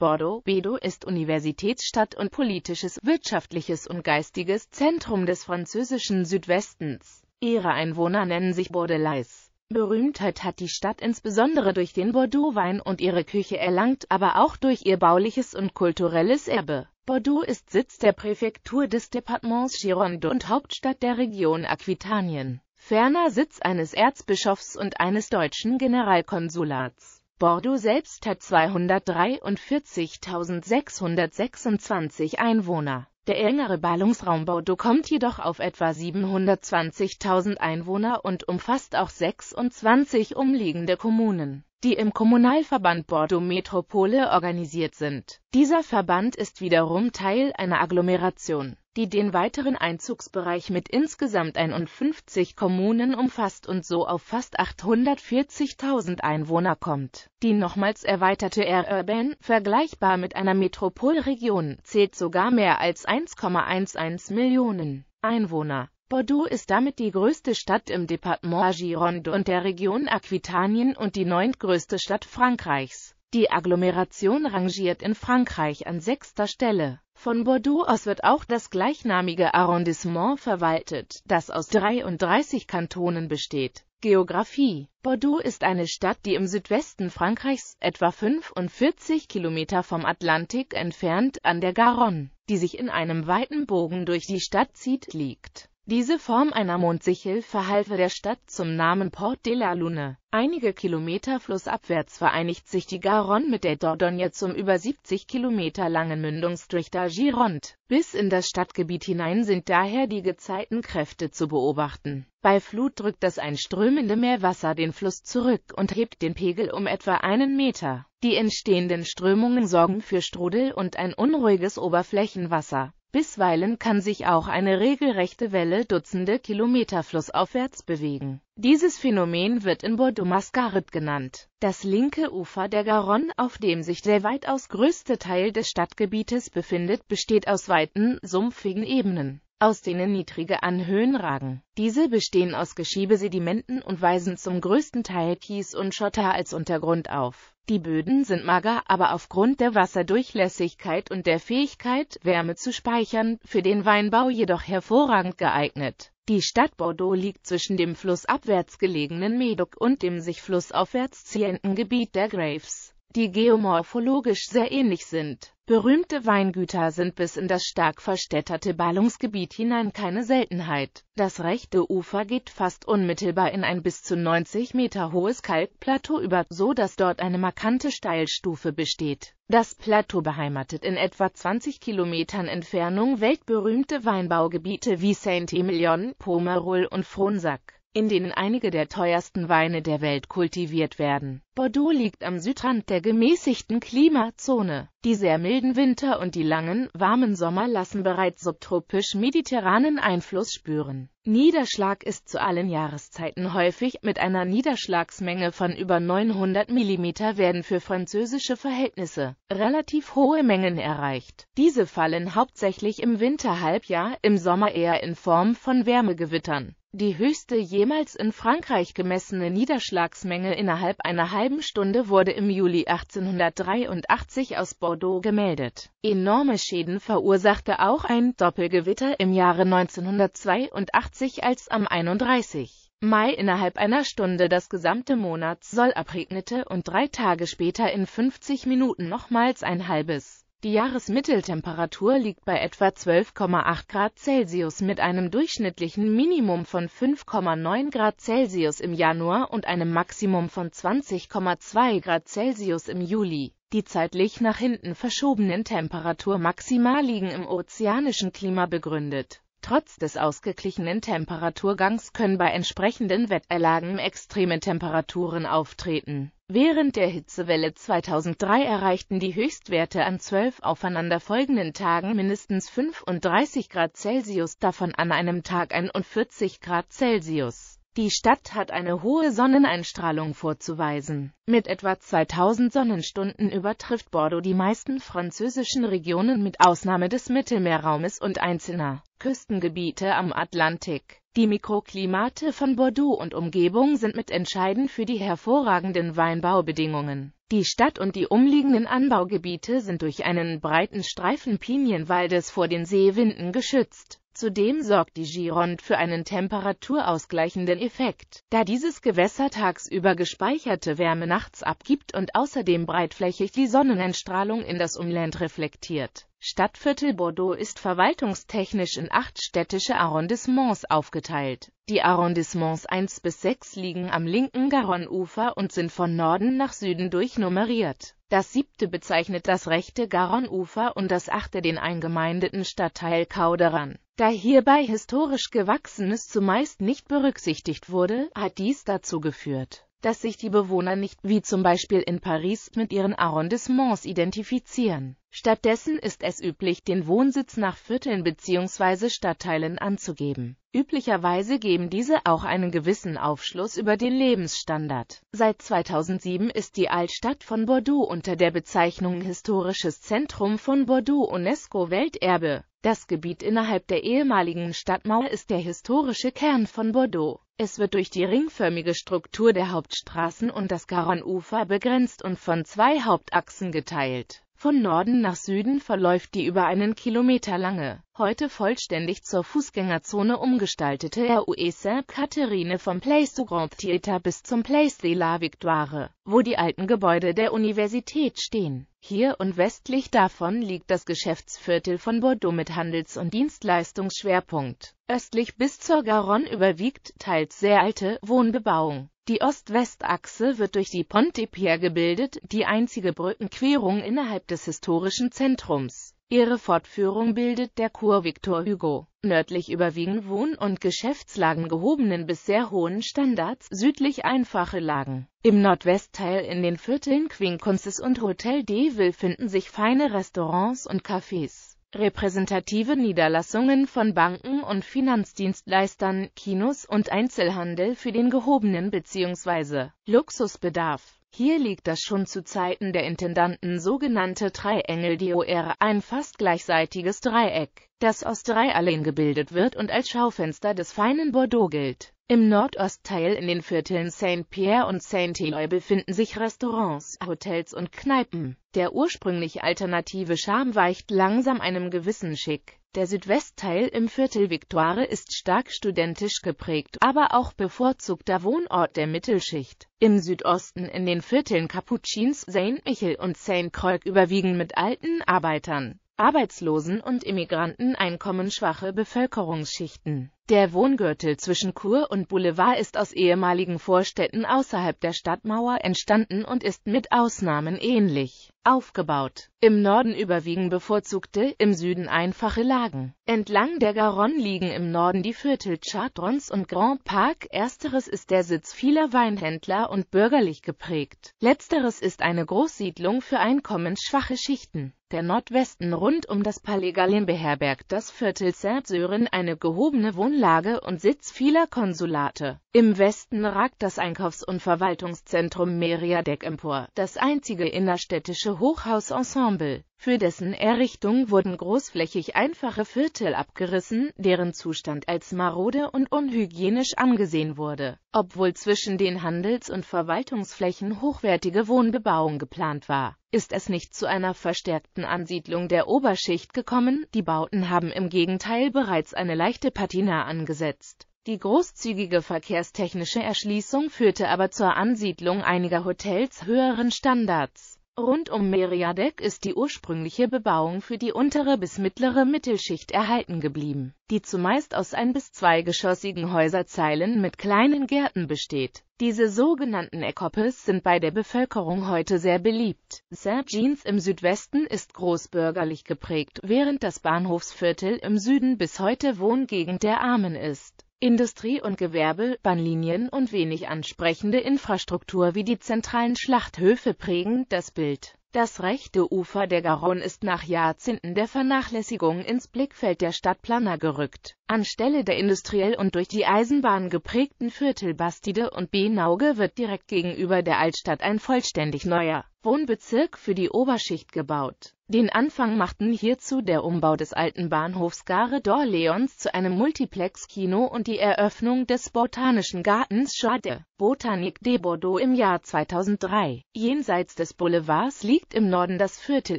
Bordeaux-Bedo ist Universitätsstadt und politisches, wirtschaftliches und geistiges Zentrum des französischen Südwestens. Ihre Einwohner nennen sich Bordelais. Berühmtheit hat die Stadt insbesondere durch den Bordeaux-Wein und ihre Küche erlangt, aber auch durch ihr bauliches und kulturelles Erbe. Bordeaux ist Sitz der Präfektur des Departements Gironde und Hauptstadt der Region Aquitanien, ferner Sitz eines Erzbischofs und eines deutschen Generalkonsulats. Bordeaux selbst hat 243.626 Einwohner. Der engere Ballungsraum Bordeaux kommt jedoch auf etwa 720.000 Einwohner und umfasst auch 26 umliegende Kommunen die im Kommunalverband Bordeaux Metropole organisiert sind. Dieser Verband ist wiederum Teil einer Agglomeration, die den weiteren Einzugsbereich mit insgesamt 51 Kommunen umfasst und so auf fast 840.000 Einwohner kommt. Die nochmals erweiterte Air Urban, vergleichbar mit einer Metropolregion, zählt sogar mehr als 1,11 Millionen Einwohner. Bordeaux ist damit die größte Stadt im Departement Gironde und der Region Aquitanien und die neuntgrößte Stadt Frankreichs. Die Agglomeration rangiert in Frankreich an sechster Stelle. Von Bordeaux aus wird auch das gleichnamige Arrondissement verwaltet, das aus 33 Kantonen besteht. Geografie Bordeaux ist eine Stadt, die im Südwesten Frankreichs, etwa 45 Kilometer vom Atlantik entfernt, an der Garonne, die sich in einem weiten Bogen durch die Stadt zieht, liegt diese Form einer Mondsichel verhalfe der Stadt zum Namen Port de la Lune. Einige Kilometer flussabwärts vereinigt sich die Garonne mit der Dordogne zum über 70 Kilometer langen Mündungstrichter Gironde. Bis in das Stadtgebiet hinein sind daher die Gezeitenkräfte zu beobachten. Bei Flut drückt das einströmende Meerwasser den Fluss zurück und hebt den Pegel um etwa einen Meter. Die entstehenden Strömungen sorgen für Strudel und ein unruhiges Oberflächenwasser. Bisweilen kann sich auch eine regelrechte Welle dutzende Kilometer flussaufwärts bewegen. Dieses Phänomen wird in Bordeaux Mascarit genannt. Das linke Ufer der Garonne, auf dem sich der weitaus größte Teil des Stadtgebietes befindet, besteht aus weiten, sumpfigen Ebenen, aus denen niedrige Anhöhen ragen. Diese bestehen aus Geschiebesedimenten und weisen zum größten Teil Kies und Schotter als Untergrund auf die Böden sind mager, aber aufgrund der Wasserdurchlässigkeit und der Fähigkeit, Wärme zu speichern, für den Weinbau jedoch hervorragend geeignet. Die Stadt Bordeaux liegt zwischen dem flussabwärts gelegenen Medoc und dem sich flussaufwärts ziehenden Gebiet der Graves die geomorphologisch sehr ähnlich sind. Berühmte Weingüter sind bis in das stark verstädterte Ballungsgebiet hinein keine Seltenheit. Das rechte Ufer geht fast unmittelbar in ein bis zu 90 Meter hohes Kalkplateau über, so dass dort eine markante Steilstufe besteht. Das Plateau beheimatet in etwa 20 Kilometern Entfernung weltberühmte Weinbaugebiete wie Saint-Emilion, Pomerol und Fronsack in denen einige der teuersten Weine der Welt kultiviert werden. Bordeaux liegt am Südrand der gemäßigten Klimazone. Die sehr milden Winter und die langen, warmen Sommer lassen bereits subtropisch-mediterranen Einfluss spüren. Niederschlag ist zu allen Jahreszeiten häufig, mit einer Niederschlagsmenge von über 900 mm werden für französische Verhältnisse relativ hohe Mengen erreicht. Diese fallen hauptsächlich im Winterhalbjahr, im Sommer eher in Form von Wärmegewittern. Die höchste jemals in Frankreich gemessene Niederschlagsmenge innerhalb einer halben Stunde wurde im Juli 1883 aus Bordeaux gemeldet. Enorme Schäden verursachte auch ein Doppelgewitter im Jahre 1982 als am 31. Mai innerhalb einer Stunde das gesamte Monats Soll abregnete und drei Tage später in 50 Minuten nochmals ein halbes die Jahresmitteltemperatur liegt bei etwa 12,8 Grad Celsius mit einem durchschnittlichen Minimum von 5,9 Grad Celsius im Januar und einem Maximum von 20,2 Grad Celsius im Juli. Die zeitlich nach hinten verschobenen Temperaturmaxima liegen im ozeanischen Klima begründet. Trotz des ausgeglichenen Temperaturgangs können bei entsprechenden Wetterlagen extreme Temperaturen auftreten. Während der Hitzewelle 2003 erreichten die Höchstwerte an zwölf aufeinanderfolgenden Tagen mindestens 35 Grad Celsius, davon an einem Tag 41 Grad Celsius. Die Stadt hat eine hohe Sonneneinstrahlung vorzuweisen. Mit etwa 2000 Sonnenstunden übertrifft Bordeaux die meisten französischen Regionen mit Ausnahme des Mittelmeerraumes und einzelner Küstengebiete am Atlantik. Die Mikroklimate von Bordeaux und Umgebung sind mit entscheidend für die hervorragenden Weinbaubedingungen. Die Stadt und die umliegenden Anbaugebiete sind durch einen breiten Streifen Pinienwaldes vor den Seewinden geschützt. Zudem sorgt die Gironde für einen temperaturausgleichenden Effekt, da dieses Gewässer tagsüber gespeicherte Wärme nachts abgibt und außerdem breitflächig die Sonnenentstrahlung in das Umland reflektiert. Stadtviertel Bordeaux ist verwaltungstechnisch in acht städtische Arrondissements aufgeteilt. Die Arrondissements 1 bis 6 liegen am linken Garonne-Ufer und sind von Norden nach Süden durchnummeriert. Das siebte bezeichnet das rechte Garonne-Ufer und das achte den eingemeindeten Stadtteil Kauderan. Da hierbei historisch Gewachsenes zumeist nicht berücksichtigt wurde, hat dies dazu geführt dass sich die Bewohner nicht, wie zum Beispiel in Paris, mit ihren Arrondissements identifizieren. Stattdessen ist es üblich, den Wohnsitz nach Vierteln bzw. Stadtteilen anzugeben. Üblicherweise geben diese auch einen gewissen Aufschluss über den Lebensstandard. Seit 2007 ist die Altstadt von Bordeaux unter der Bezeichnung Historisches Zentrum von Bordeaux UNESCO Welterbe das Gebiet innerhalb der ehemaligen Stadtmauer ist der historische Kern von Bordeaux. Es wird durch die ringförmige Struktur der Hauptstraßen und das Garonne-Ufer begrenzt und von zwei Hauptachsen geteilt. Von Norden nach Süden verläuft die über einen Kilometer lange, heute vollständig zur Fußgängerzone umgestaltete RUE saint catherine vom Place du Grand Theater bis zum Place de la Victoire, wo die alten Gebäude der Universität stehen. Hier und westlich davon liegt das Geschäftsviertel von Bordeaux mit Handels- und Dienstleistungsschwerpunkt. Östlich bis zur Garonne überwiegt teils sehr alte Wohnbebauung. Die Ost-West-Achse wird durch die Pont des Pierres gebildet, die einzige Brückenquerung innerhalb des historischen Zentrums Ihre Fortführung bildet der Kur Victor Hugo. Nördlich überwiegen Wohn- und Geschäftslagen gehobenen bis sehr hohen Standards, südlich einfache Lagen. Im Nordwestteil in den Vierteln Quincunces und Hotel de Ville finden sich feine Restaurants und Cafés repräsentative Niederlassungen von Banken und Finanzdienstleistern, Kinos und Einzelhandel für den gehobenen bzw. Luxusbedarf. Hier liegt das schon zu Zeiten der Intendanten sogenannte Triengel-DOR, ein fast gleichseitiges Dreieck, das aus drei Alleen gebildet wird und als Schaufenster des feinen Bordeaux gilt. Im Nordostteil in den Vierteln Saint-Pierre und Saint-Eloy befinden sich Restaurants, Hotels und Kneipen. Der ursprünglich alternative Charme weicht langsam einem gewissen Schick. Der Südwestteil im Viertel Victoire ist stark studentisch geprägt, aber auch bevorzugter Wohnort der Mittelschicht. Im Südosten in den Vierteln Capuchins, Saint-Michel und Saint-Croix überwiegen mit alten Arbeitern. Arbeitslosen und Immigranten einkommensschwache Bevölkerungsschichten. Der Wohngürtel zwischen Kur und Boulevard ist aus ehemaligen Vorstädten außerhalb der Stadtmauer entstanden und ist mit Ausnahmen ähnlich aufgebaut. Im Norden überwiegen bevorzugte, im Süden einfache Lagen. Entlang der Garonne liegen im Norden die Viertel Chartrons und Grand Park. Ersteres ist der Sitz vieler Weinhändler und bürgerlich geprägt. Letzteres ist eine Großsiedlung für einkommensschwache Schichten der Nordwesten rund um das Palais Gallien beherbergt das Viertel Saint-Sören eine gehobene Wohnlage und Sitz vieler Konsulate. Im Westen ragt das Einkaufs- und Verwaltungszentrum Meriadec empor, das einzige innerstädtische Hochhausensemble für dessen Errichtung wurden großflächig einfache Viertel abgerissen, deren Zustand als marode und unhygienisch angesehen wurde, obwohl zwischen den Handels- und Verwaltungsflächen hochwertige Wohnbebauung geplant war ist es nicht zu einer verstärkten Ansiedlung der Oberschicht gekommen, die Bauten haben im Gegenteil bereits eine leichte Patina angesetzt. Die großzügige verkehrstechnische Erschließung führte aber zur Ansiedlung einiger Hotels höheren Standards Rund um Meriadek ist die ursprüngliche Bebauung für die untere bis mittlere Mittelschicht erhalten geblieben, die zumeist aus ein- bis zweigeschossigen Häuserzeilen mit kleinen Gärten besteht. Diese sogenannten Eckhoppes sind bei der Bevölkerung heute sehr beliebt. Sergins im Südwesten ist großbürgerlich geprägt, während das Bahnhofsviertel im Süden bis heute Wohngegend der Armen ist. Industrie und Gewerbe, Bahnlinien und wenig ansprechende Infrastruktur wie die zentralen Schlachthöfe prägen das Bild. Das rechte Ufer der Garonne ist nach Jahrzehnten der Vernachlässigung ins Blickfeld der Stadtplaner gerückt. Anstelle der industriell und durch die Eisenbahn geprägten Viertel Bastide und Benauge wird direkt gegenüber der Altstadt ein vollständig neuer, Wohnbezirk für die Oberschicht gebaut. Den Anfang machten hierzu der Umbau des alten Bahnhofs Gare d'Orléans zu einem Multiplex-Kino und die Eröffnung des Botanischen Gartens Jardin Botanique de Bordeaux im Jahr 2003. Jenseits des Boulevards liegt im Norden das Viertel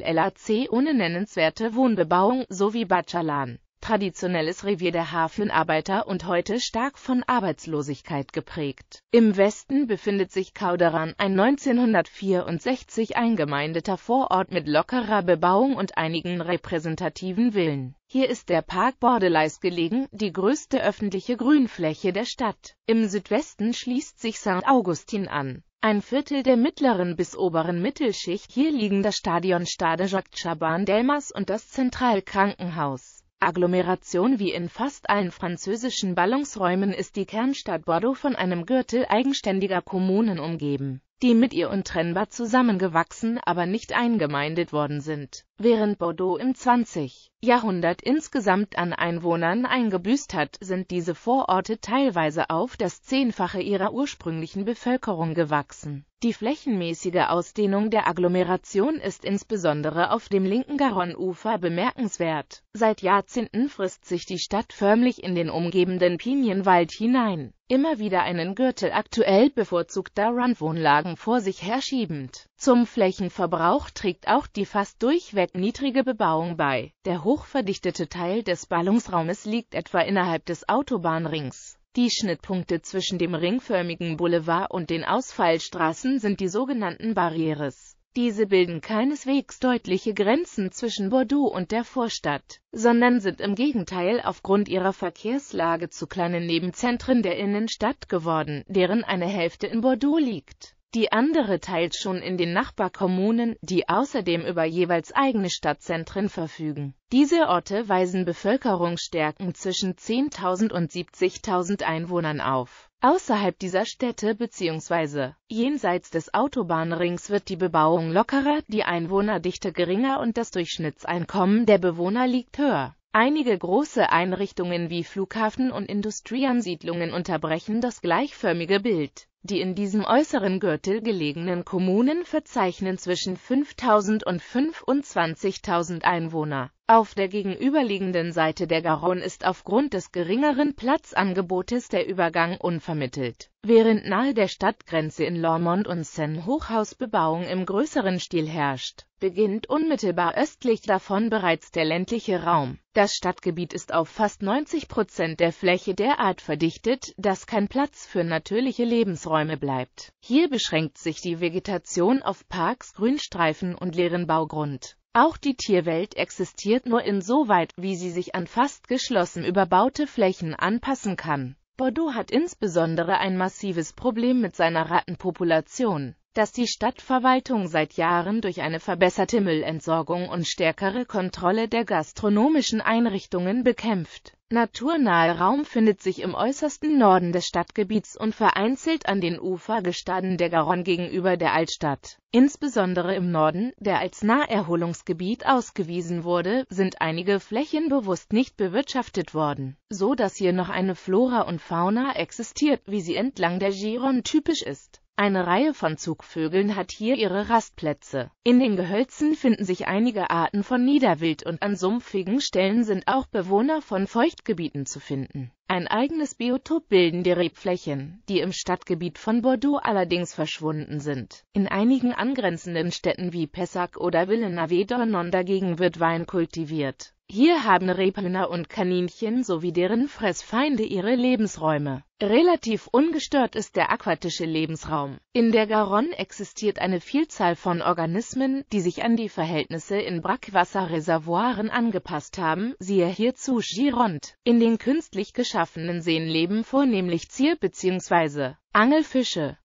LAC ohne nennenswerte Wohnbebauung sowie Bacalan traditionelles Revier der Hafenarbeiter und heute stark von Arbeitslosigkeit geprägt. Im Westen befindet sich Kauderan, ein 1964 eingemeindeter Vorort mit lockerer Bebauung und einigen repräsentativen Villen. Hier ist der Park Bordelais gelegen, die größte öffentliche Grünfläche der Stadt. Im Südwesten schließt sich St. Augustin an. Ein Viertel der mittleren bis oberen Mittelschicht, hier liegen das Stadion Stade Jacques Chaban Delmas und das Zentralkrankenhaus. Agglomeration Wie in fast allen französischen Ballungsräumen ist die Kernstadt Bordeaux von einem Gürtel eigenständiger Kommunen umgeben, die mit ihr untrennbar zusammengewachsen, aber nicht eingemeindet worden sind Während Bordeaux im 20. Jahrhundert insgesamt an Einwohnern eingebüßt hat, sind diese Vororte teilweise auf das Zehnfache ihrer ursprünglichen Bevölkerung gewachsen. Die flächenmäßige Ausdehnung der Agglomeration ist insbesondere auf dem linken Garonne-Ufer bemerkenswert. Seit Jahrzehnten frisst sich die Stadt förmlich in den umgebenden Pinienwald hinein, immer wieder einen Gürtel aktuell bevorzugter Randwohnlagen vor sich herschiebend zum Flächenverbrauch trägt auch die fast durchweg niedrige Bebauung bei. Der hochverdichtete Teil des Ballungsraumes liegt etwa innerhalb des Autobahnrings. Die Schnittpunkte zwischen dem ringförmigen Boulevard und den Ausfallstraßen sind die sogenannten Barrieres. Diese bilden keineswegs deutliche Grenzen zwischen Bordeaux und der Vorstadt, sondern sind im Gegenteil aufgrund ihrer Verkehrslage zu kleinen Nebenzentren der Innenstadt geworden, deren eine Hälfte in Bordeaux liegt die andere teilt schon in den Nachbarkommunen, die außerdem über jeweils eigene Stadtzentren verfügen. Diese Orte weisen Bevölkerungsstärken zwischen 10.000 und 70.000 Einwohnern auf. Außerhalb dieser Städte bzw. jenseits des Autobahnrings wird die Bebauung lockerer, die Einwohnerdichte geringer und das Durchschnittseinkommen der Bewohner liegt höher. Einige große Einrichtungen wie Flughafen und Industrieansiedlungen unterbrechen das gleichförmige Bild. Die in diesem äußeren Gürtel gelegenen Kommunen verzeichnen zwischen 5.000 und 25.000 Einwohner. Auf der gegenüberliegenden Seite der Garonne ist aufgrund des geringeren Platzangebotes der Übergang unvermittelt, während nahe der Stadtgrenze in Lormont und Seine Hochhausbebauung im größeren Stil herrscht. Beginnt unmittelbar östlich davon bereits der ländliche Raum. Das Stadtgebiet ist auf fast 90 Prozent der Fläche derart verdichtet, dass kein Platz für natürliche Lebensräume bleibt. Hier beschränkt sich die Vegetation auf Parks, Grünstreifen und leeren Baugrund. Auch die Tierwelt existiert nur insoweit, wie sie sich an fast geschlossen überbaute Flächen anpassen kann. Bordeaux hat insbesondere ein massives Problem mit seiner Rattenpopulation, das die Stadtverwaltung seit Jahren durch eine verbesserte Müllentsorgung und stärkere Kontrolle der gastronomischen Einrichtungen bekämpft. Naturnahe Raum findet sich im äußersten Norden des Stadtgebiets und vereinzelt an den Ufergestaden der Garonne gegenüber der Altstadt. Insbesondere im Norden, der als Naherholungsgebiet ausgewiesen wurde, sind einige Flächen bewusst nicht bewirtschaftet worden, so dass hier noch eine Flora und Fauna existiert, wie sie entlang der Gironde typisch ist eine Reihe von Zugvögeln hat hier ihre Rastplätze. In den Gehölzen finden sich einige Arten von Niederwild und an sumpfigen Stellen sind auch Bewohner von Feuchtgebieten zu finden. Ein eigenes Biotop bilden die Rebflächen, die im Stadtgebiet von Bordeaux allerdings verschwunden sind. In einigen angrenzenden Städten wie Pessac oder Villeneuve-d'Ornon dagegen wird Wein kultiviert. Hier haben Rebhühner und Kaninchen sowie deren Fressfeinde ihre Lebensräume. Relativ ungestört ist der aquatische Lebensraum. In der Garonne existiert eine Vielzahl von Organismen, die sich an die Verhältnisse in Brackwasserreservoiren angepasst haben, siehe hierzu Gironde. In den künstlich geschaffenen Seen leben vornehmlich Zier- bzw. Angelfische.